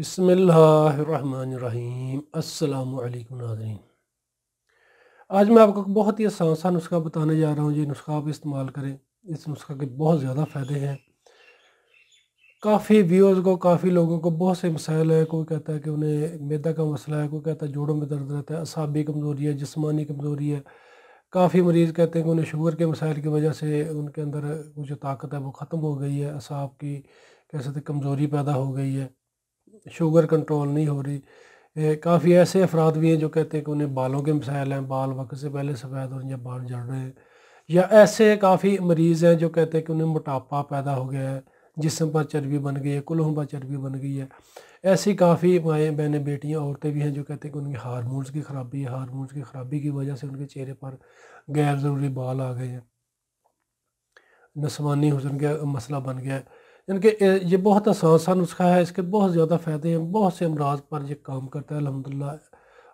बिसमीम अल्लाम नाजरीन आज मैं आपको बहुत ही आसान सा नुस्खा बताने जा रहा हूँ ये नुस्खा आप इस्तेमाल करें इस नुस्खा के बहुत ज़्यादा फ़ायदे हैं काफ़ी व्यूअर्स को काफ़ी लोगों को बहुत से मसाइल है कोई कहता है कि उन्हें मैदा का मसला है कोई कहता है जोड़ों में दर्द रहता है असाबी कमज़ोरी है जिसमानी कमज़ोरी है काफ़ी मरीज़ कहते हैं कि उन्हें शुगर के मसाइल की वजह से उनके अंदर जो ताकत है वो ख़त्म हो गई है असाब की कह सकते कमज़ोरी पैदा हो गई है शुगर कंट्रोल नहीं हो रही काफ़ी ऐसे अफराद भी हैं जो कहते हैं कि उन्हें बालों के मसाइल हैं बाल वक्त से पहले सफ़ेद और या बाल जड़ रहे हैं या ऐसे काफ़ी मरीज़ हैं जो कहते हैं कि उन्हें मोटापा पैदा हो गया है जिसम पर चर्बी बन गई है कुल्हों पर चर्बी बन गई है ऐसी काफ़ी माएँ बहनें बेटियाँ औरतें भी हैं जो कहते हैं कि उनके हारमोन्स की ख़राबी है हारमोन्स की ख़राबी की वजह से उनके चेहरे पर गैर ज़रूरी बाल आ गए हैं नस्वानी हुसन का मसला बन गया है इनके ये बहुत आसान सा नुस्खा है इसके बहुत ज़्यादा फ़ायदे हैं बहुत से अमराज पर यह काम करता है अलहमदिल्ला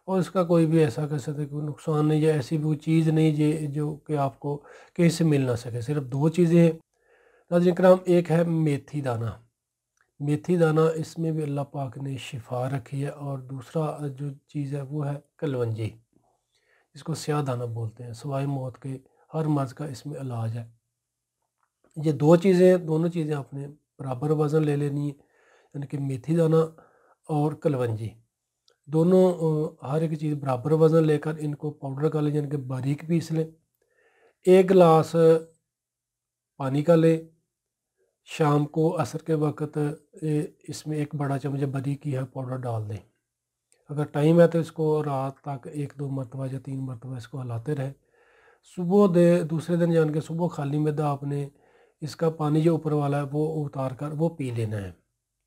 और इसका कोई भी ऐसा कह सकते कोई नुकसान नहीं या ऐसी भी चीज़ नहीं ये जो कि आपको कहीं से मिल ना सके सिर्फ दो चीज़ें हैं नाजिन कराम एक है मेथी दाना मेथी दाना इसमें भी अल्लाह पाक ने शिफा रखी है और दूसरा जो चीज़ है वो है कलवंजी इसको स्याह दाना बोलते हैं सवाई मौत के हर मर्ज़ का इसमें इलाज है ये दो चीज़ें दोनों चीज़ें आपने बराबर वज़न ले लेनी है यानी कि मेथी दाना और कलवंजी दोनों हर एक चीज़ बराबर वज़न लेकर इनको पाउडर कर लें यानी कि बारीक पीस लें एक गिलास पानी का लें शाम को असर के वक्त इसमें एक बड़ा चम्मच बारीक है पाउडर डाल दें अगर टाइम है तो इसको रात तक एक दो मरतबा या तीन मरतबा इसको हिलाते रहें सुबह दे दूसरे दिन जान के सुबह खाली मैदा आपने इसका पानी जो ऊपर वाला है वो उतार कर वो पी लेना है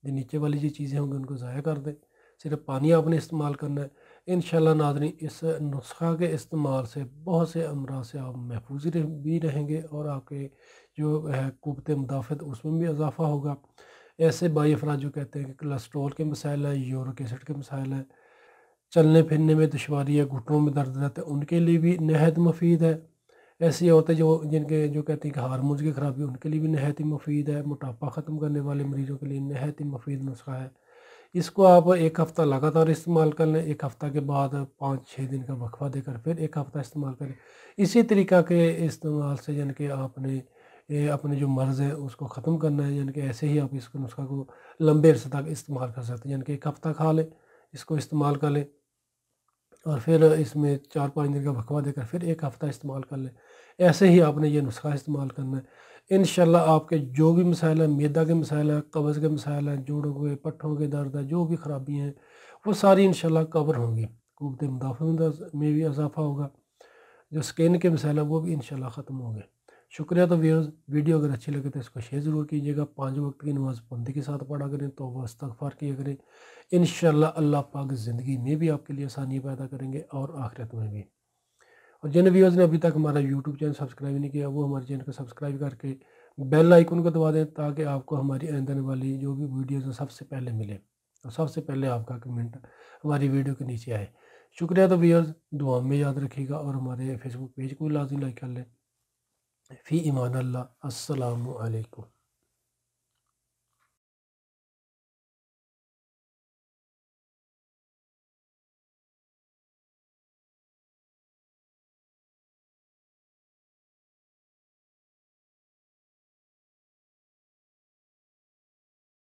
जो नीचे वाली जो चीज़ें होंगी उनको ज़ाया कर दें सिर्फ पानी आपने इस्तेमाल करना है इन शाला नाजरीन इस नुस्खा के इस्तेमाल से बहुत से अमराज से आप महफूज रह, भी रहेंगे और आपके जो है कुत मुदाफ़त उसमें भी इजाफ़ा होगा ऐसे बाई अफराज जो कहते हैं कि कोलेस्ट्रोल के मसाइल हैं यूरिक एसिड के मसाइल हैं चलने फिरने में दुशारी है घुटनों में दर्द रहता है उनके लिए भी नहायत मफीद है ऐसी औरतें जो जिनके जो कहती हैं कि हारमोन्स की खराबी उनके लिए भी नहायत ही मुफीद है मोटापा ख़त्म करने वाले मरीज़ों के लिए नहायत ही मुफीद नुस्खा है इसको आप एक हफ़्ता लगातार इस्तेमाल कर लें एक हफ़्ता के बाद पाँच छः दिन का वक्फा देकर फिर एक हफ़्ता इस्तेमाल करें इसी तरीक़ा के इस्तेमाल से यानी कि आपने ये अपने जो मर्ज़ है उसको ख़त्म करना है यानी कि ऐसे ही आप इसको नुस्खा को लंबे अरसे तक इस्तेमाल कर सकते हैं यानी कि एक हफ़्ता खा लें इसको इस्तेमाल कर लें और फिर इसमें चार पाँच दिन का भकवा देकर फिर एक हफ़्ता इस्तेमाल कर लें ऐसे ही आपने ये नुस्खा इस्तेमाल करना है इन आपके जो भी मसाइल हैं मैदा के मसाइल हैं कब्ज़ के मसाइल हैं जोड़ों के पट्ठों के दर्द हैं जो भी खराबियाँ हैं वो सारी इन शाला कवर होंगी कुत मुदाफ़ में भी इजाफ़ा होगा जो स्किन के मसाइल हैं वो भी इन शाला ख़त्म होंगे शुक्रिया तो व्यूअर्स वीडियो अगर अच्छी लगे तो इसको शेयर ज़रूर कीजिएगा पाँच वक्त की नमाज़ बंदी के साथ पढ़ा करें तो वह इस्तफ़ार किया करें इन अल्लाह पाक ज़िंदगी में भी आपके लिए आसानी पैदा करेंगे और आखिरत में भी और जिन व्यूअर्स ने अभी तक हमारा यूट्यूब चैनल सब्सक्राइब नहीं किया वो हमारे चैनल को सब्सक्राइब करके बेल आइकन को दबा दें ताकि आपको हमारी आंदन वाली जो भी वीडियोज़ हैं सबसे पहले मिले और सबसे पहले आपका कमेंट हमारी वीडियो के नीचे आए शुक्रिया तो व्यूअर्स दुआ में याद रखिएगा और हमारे फेसबुक पेज को भी लाजमी लाइक कर लें في إيمان الله السلام عليكم